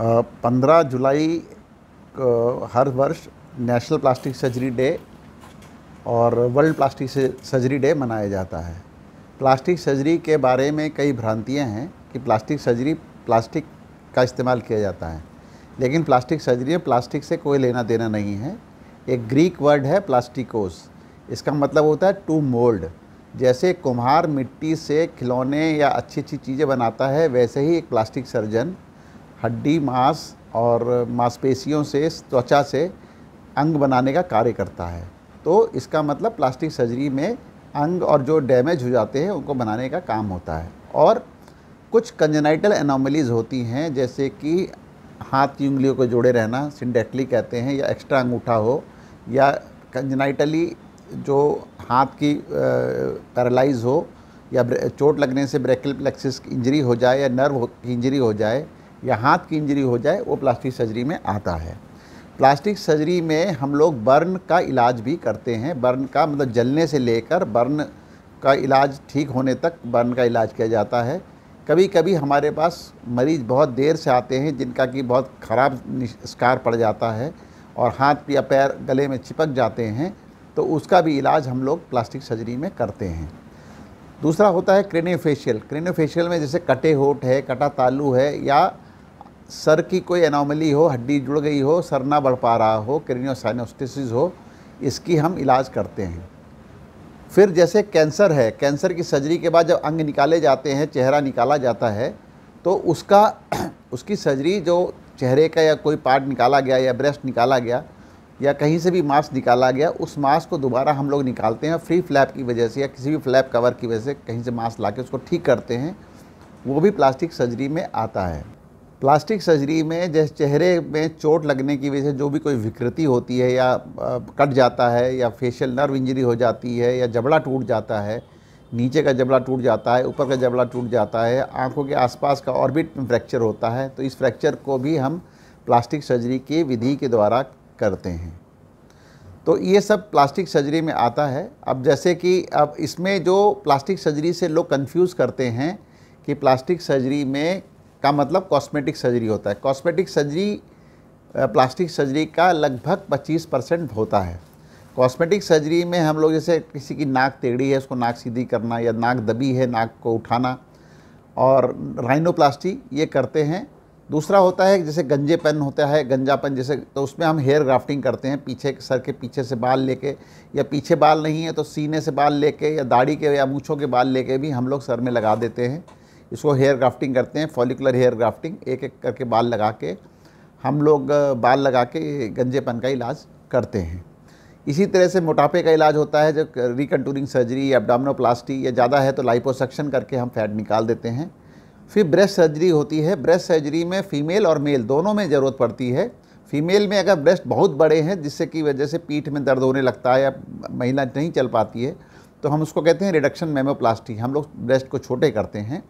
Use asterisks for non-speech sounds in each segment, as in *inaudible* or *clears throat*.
पंद्रह जुलाई हर वर्ष नेशनल प्लास्टिक सर्जरी डे और वर्ल्ड प्लास्टिक सर्जरी डे मनाया जाता है प्लास्टिक सर्जरी के बारे में कई भ्रांतियाँ हैं कि प्लास्टिक सर्जरी प्लास्टिक का इस्तेमाल किया जाता है लेकिन प्लास्टिक सर्जरी में प्लास्टिक से कोई लेना देना नहीं है एक ग्रीक वर्ड है प्लास्टिकोस इसका मतलब होता है टू मोल्ड जैसे कुम्हार मिट्टी से खिलौने या अच्छी अच्छी चीज़ें बनाता है वैसे ही एक प्लास्टिक सर्जन हड्डी मांस और मांसपेशियों से त्वचा से अंग बनाने का कार्य करता है तो इसका मतलब प्लास्टिक सर्जरी में अंग और जो डैमेज हो जाते हैं उनको बनाने का काम होता है और कुछ कंजनाइटल एनोमलीज़ होती हैं जैसे कि हाथ की उंगलियों को जोड़े रहना सिंडेक्टली कहते हैं या एक्स्ट्रा अंगूठा हो या कंजनाइटली जो हाथ की पैरालाइज हो या चोट लगने से ब्रेकल प्लेक्सिस की इंजरी हो जाए या नर्व की इंजरी हो जाए या हाथ की इंजरी हो जाए वो प्लास्टिक सर्जरी में आता है प्लास्टिक सर्जरी में हम लोग बर्न का इलाज भी करते हैं बर्न का मतलब जलने से लेकर बर्न का इलाज ठीक होने तक बर्न का इलाज किया जाता है कभी कभी हमारे पास मरीज़ बहुत देर से आते हैं जिनका कि बहुत ख़राब स्कार पड़ जाता है और हाथ या पैर गले में चिपक जाते हैं तो उसका भी इलाज हम लोग प्लास्टिक सर्जरी में करते हैं दूसरा होता है क्रेनियोफेशियल क्रेनियोफेशियल में जैसे कटे होठ है कटा तालू है या सर की कोई एनोमली हो हड्डी जुड़ गई हो सर ना बढ़ पा रहा हो क्रेनियोसाइनोस्टिसिस हो इसकी हम इलाज करते हैं फिर जैसे कैंसर है कैंसर की सर्जरी के बाद जब अंग निकाले जाते हैं चेहरा निकाला जाता है तो उसका *clears throat* उसकी सर्जरी जो चेहरे का या कोई पार्ट निकाला गया या ब्रेस्ट निकाला गया या कहीं से भी मांस निकाला गया उस मांस को दोबारा हम लोग निकालते हैं फ्री फ्लैप की वजह से या किसी भी फ्लैप कवर की वजह से कहीं से मांस ला के उसको ठीक करते हैं वो भी प्लास्टिक सर्जरी में आता है प्लास्टिक सर्जरी में जैसे चेहरे में चोट लगने की वजह से जो भी कोई विकृति होती है या कट जाता है या फेशियल नर्व इंजरी हो जाती है या जबड़ा टूट जाता है नीचे का जबड़ा टूट जाता है ऊपर का जबड़ा टूट जाता है आंखों के आसपास का ऑर्बिट फ्रैक्चर होता है तो इस फ्रैक्चर को भी हम प्लास्टिक सर्जरी की विधि के द्वारा करते हैं तो ये सब प्लास्टिक सर्जरी में आता है अब जैसे कि अब इसमें जो प्लास्टिक सर्जरी से लोग कन्फ्यूज़ करते हैं कि प्लास्टिक सर्जरी में का मतलब कॉस्मेटिक सर्जरी होता है कॉस्मेटिक सर्जरी प्लास्टिक सर्जरी का लगभग 25 परसेंट होता है कॉस्मेटिक सर्जरी में हम लोग जैसे किसी की नाक टेढ़ी है उसको नाक सीधी करना या नाक दबी है नाक को उठाना और राइनोप्लास्टी ये करते हैं दूसरा होता है जैसे गंजेपन होता है गंजापन जैसे तो उसमें हम हेयर ग्राफ्टिंग करते हैं पीछे सर के पीछे से बाल लेके या पीछे बाल नहीं है तो सीने से बाल लेके या दाढ़ी के या मूछों के बाल लेके भी हम लोग सर में लगा देते हैं इसको हेयर ग्राफ्टिंग करते हैं फॉलिकुलर हेयर ग्राफ्टिंग एक एक करके बाल लगा के हम लोग बाल लगा के गंजेपन का इलाज करते हैं इसी तरह से मोटापे का इलाज होता है जब रिकंटूरिंग सर्जरी एब्डामिनोप्लास्टी या ज़्यादा है तो लाइपोसक्शन करके हम फैट निकाल देते हैं फिर ब्रेस्ट सर्जरी होती है ब्रेस्ट सर्जरी में फ़ीमेल और मेल दोनों में ज़रूरत पड़ती है फीमेल में अगर ब्रेस्ट बहुत बड़े हैं जिससे कि वजह से पीठ में दर्द होने लगता है या महिला नहीं चल पाती है तो हम उसको कहते हैं रिडक्शन मेमोप्लास्टी हम लोग ब्रेस्ट को छोटे करते हैं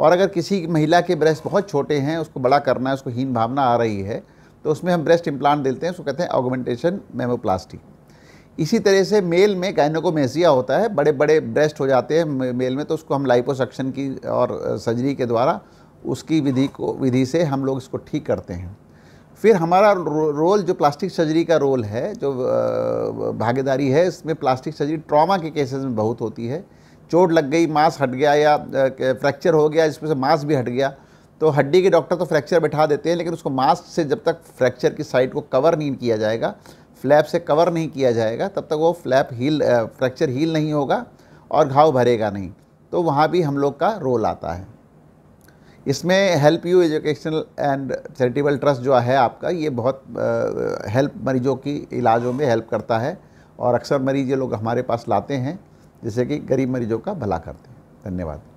और अगर किसी महिला के ब्रेस्ट बहुत छोटे हैं उसको बड़ा करना है उसको हीन भावना आ रही है तो उसमें हम ब्रेस्ट इम्प्लांट देते हैं उसको कहते हैं ऑगमेंटेशन मेमोप्लास्टी इसी तरह से मेल में गायनोकोमेसिया होता है बड़े बड़े ब्रेस्ट हो जाते हैं मेल में तो उसको हम लाइपोसक्शन की और सर्जरी के द्वारा उसकी विधि को विधि से हम लोग इसको ठीक करते हैं फिर हमारा रोल जो प्लास्टिक सर्जरी का रोल है जो भागीदारी है इसमें प्लास्टिक सर्जरी ट्रॉमा के केसेस में बहुत होती है चोट लग गई मांस हट गया या फ्रैक्चर हो गया जिसमें से मांस भी हट गया तो हड्डी के डॉक्टर तो फ्रैक्चर बैठा देते हैं लेकिन उसको मास्क से जब तक फ्रैक्चर की साइड को कवर नहीं किया जाएगा फ्लैप से कवर नहीं किया जाएगा तब तक वो फ्लैप हील फ्रैक्चर हील नहीं होगा और घाव भरेगा नहीं तो वहाँ भी हम लोग का रोल आता है इसमें help you educational and charitable trust जो है आपका ये बहुत हेल्प मरीजों की इलाजों में हेल्प करता है और अक्सर मरीज ये लोग हमारे पास लाते हैं जिससे कि गरीब मरीजों का भला करते हैं धन्यवाद